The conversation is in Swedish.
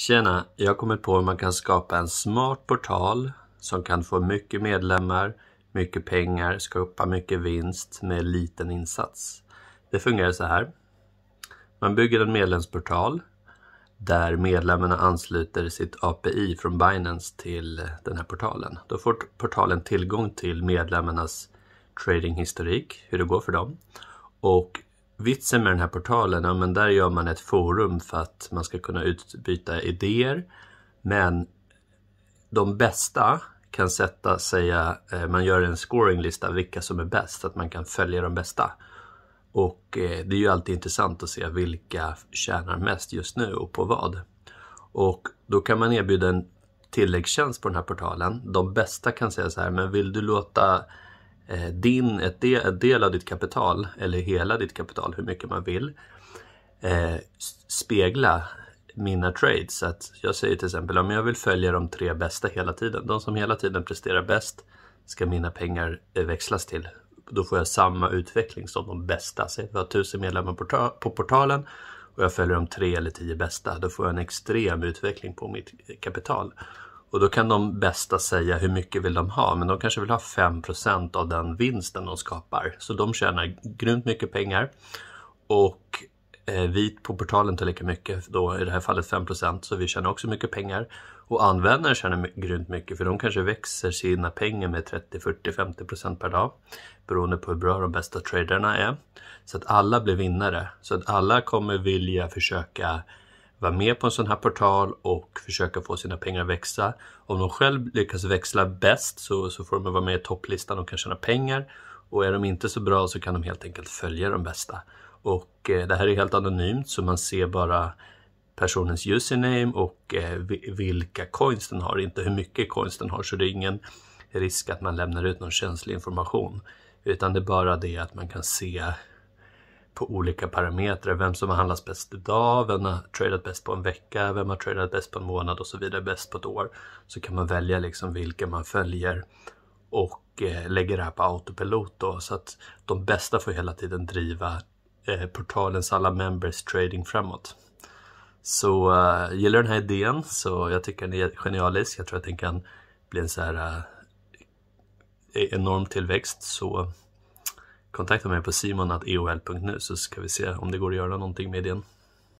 Tjena! Jag har kommit på hur man kan skapa en smart portal som kan få mycket medlemmar, mycket pengar, skapa mycket vinst med liten insats. Det fungerar så här. Man bygger en medlemsportal där medlemmarna ansluter sitt API från Binance till den här portalen. Då får portalen tillgång till medlemmarnas tradinghistorik, hur det går för dem och vitsen med den här portalen, ja, men där gör man ett forum för att man ska kunna utbyta idéer. Men de bästa kan sätta, säga, eh, man gör en scoringlista vilka som är bäst, så att man kan följa de bästa. Och eh, det är ju alltid intressant att se vilka tjänar mest just nu och på vad. Och då kan man erbjuda en tilläggstjänst på den här portalen. De bästa kan säga så här, men vill du låta Eh, din, ett del, ett del av ditt kapital eller hela ditt kapital, hur mycket man vill, eh, spegla mina trades. Så att jag säger till exempel om jag vill följa de tre bästa hela tiden, de som hela tiden presterar bäst ska mina pengar eh, växlas till. Då får jag samma utveckling som de bästa. Säg att jag har tusen medlemmar på portalen och jag följer de tre eller tio bästa, då får jag en extrem utveckling på mitt eh, kapital. Och då kan de bästa säga hur mycket vill de ha, men de kanske vill ha 5 av den vinsten de skapar. Så de tjänar grymt mycket pengar. Och eh, vi på portalen tar lika mycket, då i det här fallet 5 så vi tjänar också mycket pengar. Och användarna tjänar grymt mycket för de kanske växer sina pengar med 30, 40, 50 per dag beroende på hur bra de bästa traderna är. Så att alla blir vinnare, så att alla kommer vilja försöka vara med på en sån här portal och försöka få sina pengar att växa. Om de själv lyckas växla bäst så, så får de vara med i topplistan och kan tjäna pengar. Och är de inte så bra så kan de helt enkelt följa de bästa. Och eh, det här är helt anonymt så man ser bara personens username och eh, vilka coins den har, inte hur mycket coins den har. Så det är ingen risk att man lämnar ut någon känslig information. Utan det är bara det att man kan se på olika parametrar. Vem som har handlats bäst idag, vem har tradat bäst på en vecka, vem har tradat bäst på en månad och så vidare, bäst på ett år. Så kan man välja liksom vilka man följer och eh, lägger det här på autopilot då, så att de bästa får hela tiden driva eh, portalens alla members trading framåt. Så uh, gillar den här idén så jag tycker den är genialisk. Jag tror att den kan bli en så här uh, enorm tillväxt. Så kontakta mig på simonatol.nu e så ska vi se om det går att göra någonting med idén.